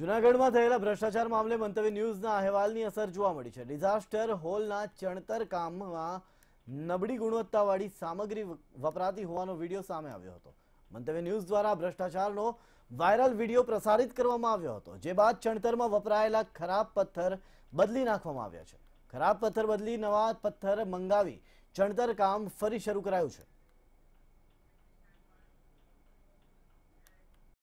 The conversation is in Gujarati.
જુનાગઢમાં થયેલા ભ્રષ્ટાચાર મામલે મંતવ્ય ન્યૂઝના અહેવાલની અસર જોવા મળી છે ડિઝાસ્ટર હોલના ચણતર કામમાં નબળી ગુણવત્તાવાળી સામગ્રી વપરાતી હોવાનો વિડીયો સામે આવ્યો હતો મંતવ્ય ન્યૂઝ દ્વારા ભ્રષ્ટાચારનો વાયરલ વિડીયો પ્રસારિત કરવામાં આવ્યો હતો જે બાદ ચણતરમાં વપરાયેલા ખરાબ પથ્થર બદલી નાખવામાં આવ્યા છે ખરાબ પથ્થર બદલી નવા પથ્થર મંગાવી ચણતર કામ ફરી શરૂ કરાયું છે